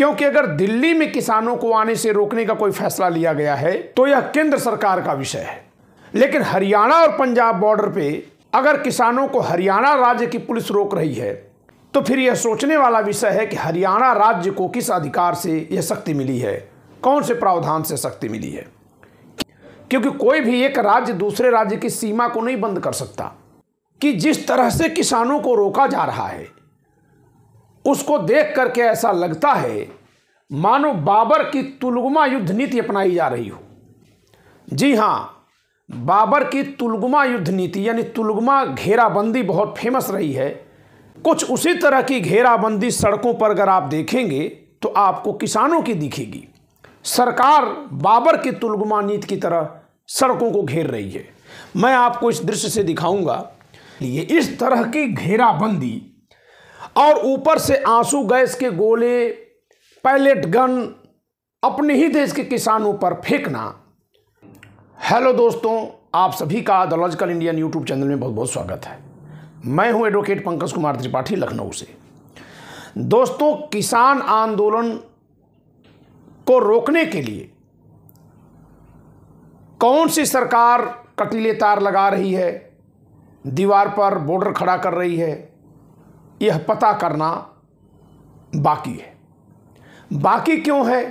क्योंकि अगर दिल्ली में किसानों को आने से रोकने का कोई फैसला लिया गया है तो यह केंद्र सरकार का विषय है लेकिन हरियाणा और पंजाब बॉर्डर पे अगर किसानों को हरियाणा राज्य की पुलिस रोक रही है तो फिर यह सोचने वाला विषय है कि हरियाणा राज्य को किस अधिकार से यह शक्ति मिली है कौन से प्रावधान से शक्ति मिली है क्योंकि कोई भी एक राज्य दूसरे राज्य की सीमा को नहीं बंद कर सकता कि जिस तरह से किसानों को रोका जा रहा है उसको देख करके ऐसा लगता है मानो बाबर की तुलगुमा युद्ध नीति अपनाई जा रही हो जी हाँ बाबर की तुलगुमा युद्ध नीति यानी तुलगुमा घेराबंदी बहुत फेमस रही है कुछ उसी तरह की घेराबंदी सड़कों पर अगर आप देखेंगे तो आपको किसानों की दिखेगी सरकार बाबर की तुलगुमा नीति की तरह सड़कों को घेर रही है मैं आपको इस दृश्य से दिखाऊंगा ये इस तरह की घेराबंदी और ऊपर से आंसू गैस के गोले पैलेट गन अपने ही देश के किसानों पर फेंकना हेलो दोस्तों आप सभी का the Logical Indian YouTube channel में बहुत बहुत स्वागत है मैं हूं एडवोकेट पंकज कुमार त्रिपाठी लखनऊ से दोस्तों किसान आंदोलन को रोकने के लिए कौन सी सरकार कटीले तार लगा रही है दीवार पर बॉर्डर खड़ा कर रही है यह पता करना बाकी है बाकी क्यों है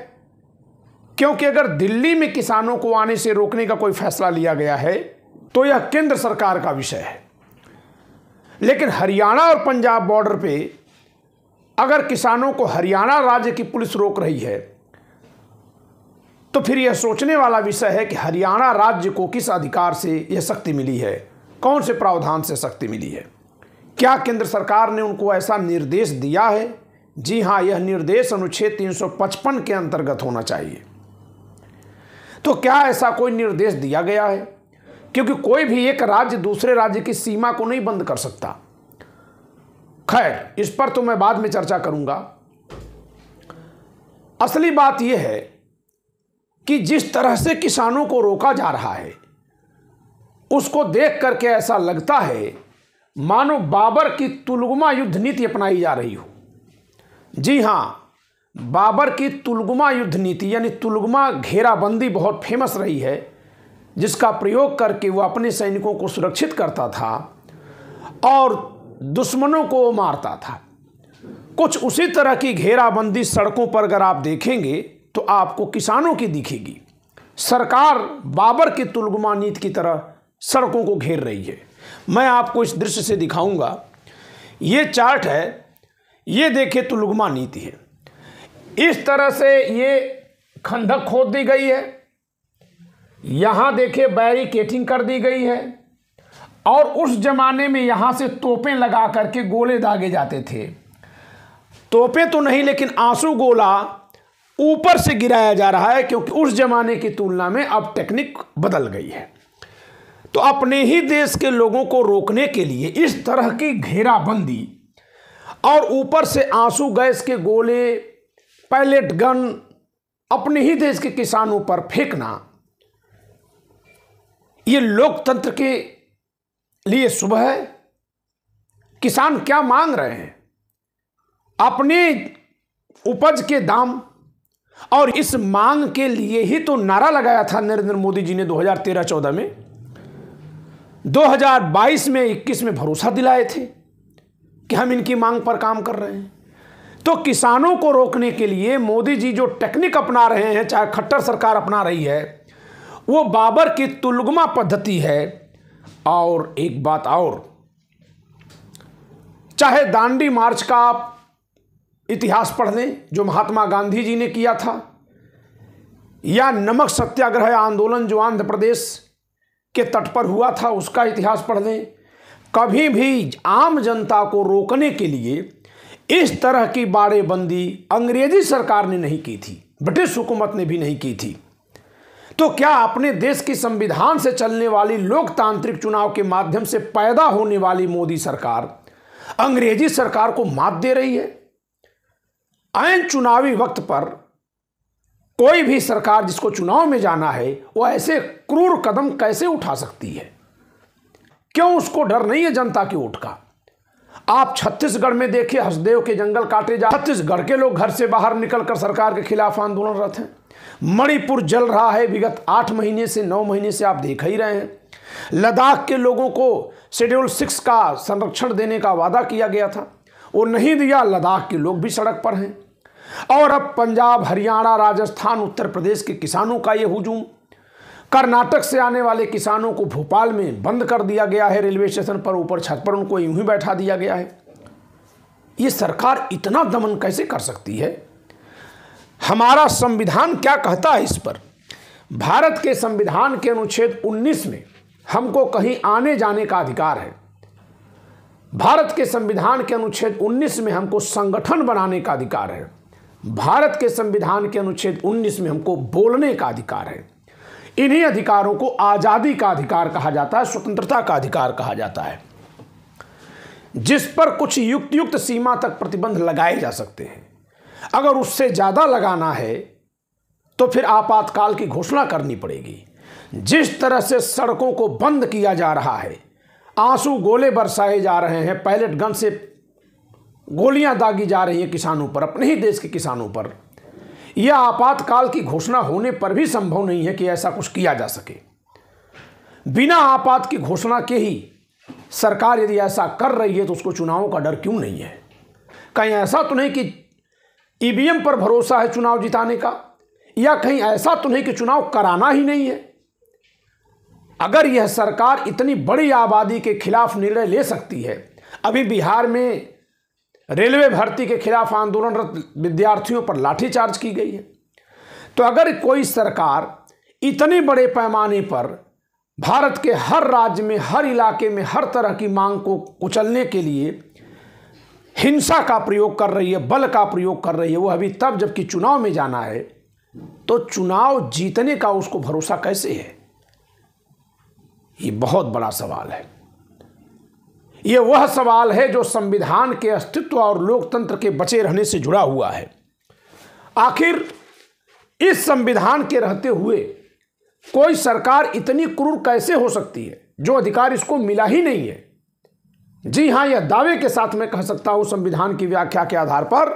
क्योंकि अगर दिल्ली में किसानों को आने से रोकने का कोई फैसला लिया गया है तो यह केंद्र सरकार का विषय है लेकिन हरियाणा और पंजाब बॉर्डर पे अगर किसानों को हरियाणा राज्य की पुलिस रोक रही है तो फिर यह सोचने वाला विषय है कि हरियाणा राज्य को किस अधिकार से यह शक्ति मिली है कौन से प्रावधान से शक्ति मिली है क्या केंद्र सरकार ने उनको ऐसा निर्देश दिया है जी हां यह निर्देश अनुच्छेद 355 के अंतर्गत होना चाहिए तो क्या ऐसा कोई निर्देश दिया गया है क्योंकि कोई भी एक राज्य दूसरे राज्य की सीमा को नहीं बंद कर सकता खैर इस पर तो मैं बाद में चर्चा करूंगा असली बात यह है कि जिस तरह से किसानों को रोका जा रहा है उसको देख करके ऐसा लगता है मानो बाबर की तुलगुमा युद्ध नीति अपनाई जा रही हो जी हाँ बाबर की तुलगुमा युद्ध नीति यानी तुलगुमा घेराबंदी बहुत फेमस रही है जिसका प्रयोग करके वह अपने सैनिकों को सुरक्षित करता था और दुश्मनों को मारता था कुछ उसी तरह की घेराबंदी सड़कों पर अगर आप देखेंगे तो आपको किसानों की दिखेगी सरकार बाबर की तुलगुमा नीति की तरह सड़कों को घेर रही है मैं आपको इस दृश्य से दिखाऊंगा ये चार्ट है ये देखे तो लुगमा नीति है इस तरह से ये खंडक खोद दी गई है यहाँ देखे बैरिकेटिंग कर दी गई है और उस जमाने में यहाँ से तोपें लगा करके गोले दागे जाते थे तोपें तो नहीं लेकिन आंसू गोला ऊपर से गिराया जा रहा है क्योंकि उस जमाने की तुलना में अब टेक्निक बदल गई है तो अपने ही देश के लोगों को रोकने के लिए इस तरह की घेराबंदी और ऊपर से आंसू गैस के गोले पैलेट गन अपने ही देश के किसानों पर फेंकना ये लोकतंत्र के लिए सुबह है किसान क्या मांग रहे हैं अपने उपज के दाम और इस मांग के लिए ही तो नारा लगाया था नरेंद्र मोदी जी ने 2013-14 में 2022 में 21 में भरोसा दिलाए थे कि हम इनकी मांग पर काम कर रहे हैं तो किसानों को रोकने के लिए मोदी जी जो टेक्निक अपना रहे हैं चाहे खट्टर सरकार अपना रही है वो बाबर की तुलगमा पद्धति है और एक बात और चाहे दांडी मार्च का आप इतिहास पढ़ लें जो महात्मा गांधी जी ने किया था या नमक सत्याग्रह आंदोलन जो आंध्र प्रदेश के तट पर हुआ था उसका इतिहास पढ़ लें कभी भी आम जनता को रोकने के लिए इस तरह की बाड़ेबंदी अंग्रेजी सरकार ने नहीं की थी ब्रिटिश हुकूमत ने भी नहीं की थी तो क्या अपने देश की संविधान से चलने वाली लोकतांत्रिक चुनाव के माध्यम से पैदा होने वाली मोदी सरकार अंग्रेजी सरकार को मात दे रही है आयन चुनावी वक्त पर कोई भी सरकार जिसको चुनाव में जाना है वो ऐसे क्रूर कदम कैसे उठा सकती है क्यों उसको डर नहीं है जनता की वोट का आप छत्तीसगढ़ में देखिए हसदेव के जंगल काटे जा छत्तीसगढ़ के लोग घर से बाहर निकलकर सरकार के खिलाफ आंदोलनरत हैं मणिपुर जल रहा है विगत आठ महीने से नौ महीने से आप देख ही रहे हैं लद्दाख के लोगों को शेड्यूल सिक्स का संरक्षण देने का वादा किया गया था वो नहीं दिया लद्दाख के लोग भी सड़क पर हैं और अब पंजाब हरियाणा राजस्थान उत्तर प्रदेश के किसानों का ये हुजूम कर्नाटक से आने वाले किसानों को भोपाल में बंद कर दिया गया है रेलवे स्टेशन पर ऊपर छत पर उनको यूं ही बैठा दिया गया है ये सरकार इतना दमन कैसे कर सकती है हमारा संविधान क्या कहता है इस पर भारत के संविधान के अनुच्छेद 19 में हमको कहीं आने जाने का अधिकार है भारत के संविधान के अनुच्छेद 19 में हमको संगठन बनाने का अधिकार है भारत के संविधान के अनुच्छेद 19 में हमको बोलने का अधिकार है इन्हीं अधिकारों को आज़ादी का अधिकार कहा जाता है स्वतंत्रता का अधिकार कहा जाता है जिस पर कुछ युक्त युक्त सीमा तक प्रतिबंध लगाए जा सकते हैं अगर उससे ज़्यादा लगाना है तो फिर आपातकाल की घोषणा करनी पड़ेगी जिस तरह से सड़कों को बंद किया जा रहा है आंसू गोले बरसाए जा रहे हैं पैलेट गन से गोलियां दागी जा रही हैं किसानों पर अपने ही देश के किसानों पर यह आपातकाल की घोषणा होने पर भी संभव नहीं है कि ऐसा कुछ किया जा सके बिना आपात की घोषणा के ही सरकार यदि ऐसा कर रही है तो उसको चुनावों का डर क्यों नहीं है कहीं ऐसा तो नहीं कि ईवीएम पर भरोसा है चुनाव जिताने का या कहीं ऐसा तो नहीं कि चुनाव कराना ही नहीं है अगर यह सरकार इतनी बड़ी आबादी के खिलाफ निर्णय ले सकती है अभी बिहार में रेलवे भर्ती के खिलाफ आंदोलनरत विद्यार्थियों पर लाठीचार्ज की गई है तो अगर कोई सरकार इतने बड़े पैमाने पर भारत के हर राज्य में हर इलाके में हर तरह की मांग को कुचलने के लिए हिंसा का प्रयोग कर रही है बल का प्रयोग कर रही है वो अभी तब जबकि चुनाव में जाना है तो चुनाव जीतने का उसको भरोसा कैसे है ये बहुत बड़ा सवाल है ये वह सवाल है जो संविधान के अस्तित्व और लोकतंत्र के बचे रहने से जुड़ा हुआ है आखिर इस संविधान के रहते हुए कोई सरकार इतनी क्रूर कैसे हो सकती है जो अधिकार इसको मिला ही नहीं है जी हाँ यह दावे के साथ मैं कह सकता हूँ संविधान की व्याख्या के आधार पर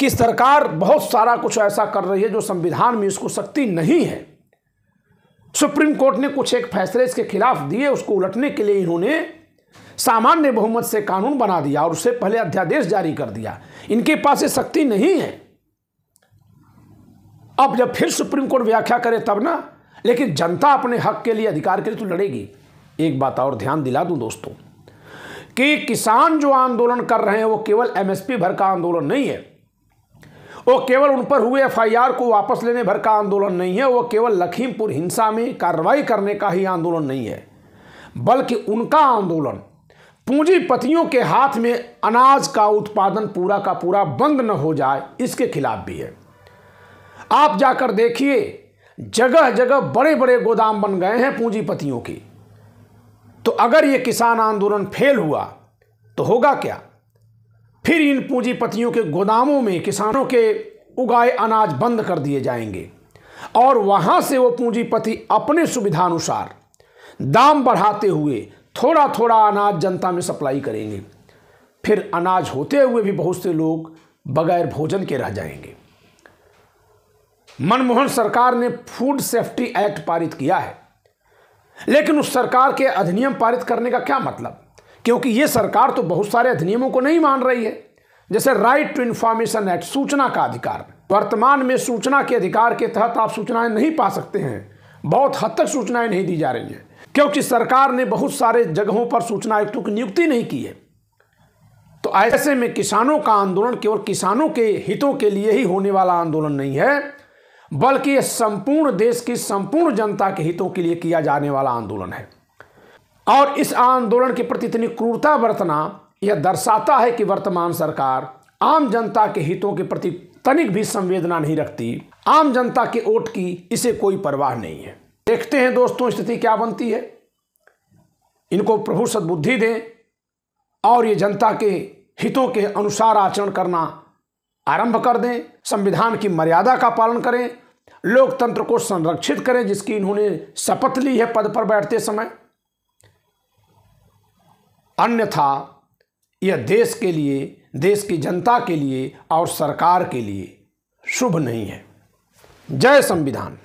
कि सरकार बहुत सारा कुछ ऐसा कर रही है जो संविधान में इसको शक्ति नहीं है सुप्रीम कोर्ट ने कुछ एक फैसले इसके खिलाफ दिए उसको उलटने के लिए इन्होंने सामान्य बहुमत से कानून बना दिया और उससे पहले अध्यादेश जारी कर दिया इनके पास ये शक्ति नहीं है अब जब फिर सुप्रीम कोर्ट व्याख्या करे तब ना लेकिन जनता अपने हक के लिए अधिकार के लिए तो लड़ेगी एक बात और ध्यान दिला दूं दोस्तों कि किसान जो आंदोलन कर रहे हैं वो केवल एमएसपी भर का आंदोलन नहीं है वो केवल उन पर हुए एफआईआर को वापस लेने भर का आंदोलन नहीं है वो केवल लखीमपुर हिंसा में कार्रवाई करने का ही आंदोलन नहीं है बल्कि उनका आंदोलन पूंजीपतियों के हाथ में अनाज का उत्पादन पूरा का पूरा बंद न हो जाए इसके खिलाफ भी है आप जाकर देखिए जगह जगह बड़े बड़े गोदाम बन गए हैं पूंजीपतियों के तो अगर ये किसान आंदोलन फेल हुआ तो होगा क्या फिर इन पूंजीपतियों के गोदामों में किसानों के उगाए अनाज बंद कर दिए जाएंगे और वहाँ से वो पूंजीपति अपने सुविधानुसार दाम बढ़ाते हुए थोड़ा थोड़ा अनाज जनता में सप्लाई करेंगे फिर अनाज होते हुए भी बहुत से लोग बगैर भोजन के रह जाएंगे मनमोहन सरकार ने फूड सेफ्टी एक्ट पारित किया है लेकिन उस सरकार के अधिनियम पारित करने का क्या मतलब क्योंकि ये सरकार तो बहुत सारे अधिनियमों को नहीं मान रही है जैसे राइट टू इन्फॉर्मेशन एक्ट सूचना का अधिकार वर्तमान में सूचना के अधिकार के तहत आप सूचनाएं नहीं पा सकते हैं बहुत हद तक सूचनाएं नहीं दी जा रही हैं क्योंकि सरकार ने बहुत सारे जगहों पर सूचना आयुक्तों की नियुक्ति नहीं की है तो ऐसे में किसानों का आंदोलन केवल किसानों के हितों के लिए ही होने वाला आंदोलन नहीं है बल्कि यह संपूर्ण देश की संपूर्ण जनता के हितों के लिए किया जाने वाला आंदोलन है और इस आंदोलन के प्रति इतनी क्रूरता बरतना यह दर्शाता है कि वर्तमान सरकार आम जनता के हितों के प्रति तनिक भी संवेदना नहीं रखती आम जनता के वोट की इसे कोई परवाह नहीं है देखते हैं दोस्तों स्थिति क्या बनती है इनको प्रभु सद्बुद्धि दें और ये जनता के हितों के अनुसार आचरण करना आरंभ कर दें संविधान की मर्यादा का पालन करें लोकतंत्र को संरक्षित करें जिसकी इन्होंने शपथ ली है पद पर बैठते समय अन्यथा यह देश के लिए देश की जनता के लिए और सरकार के लिए शुभ नहीं है जय संविधान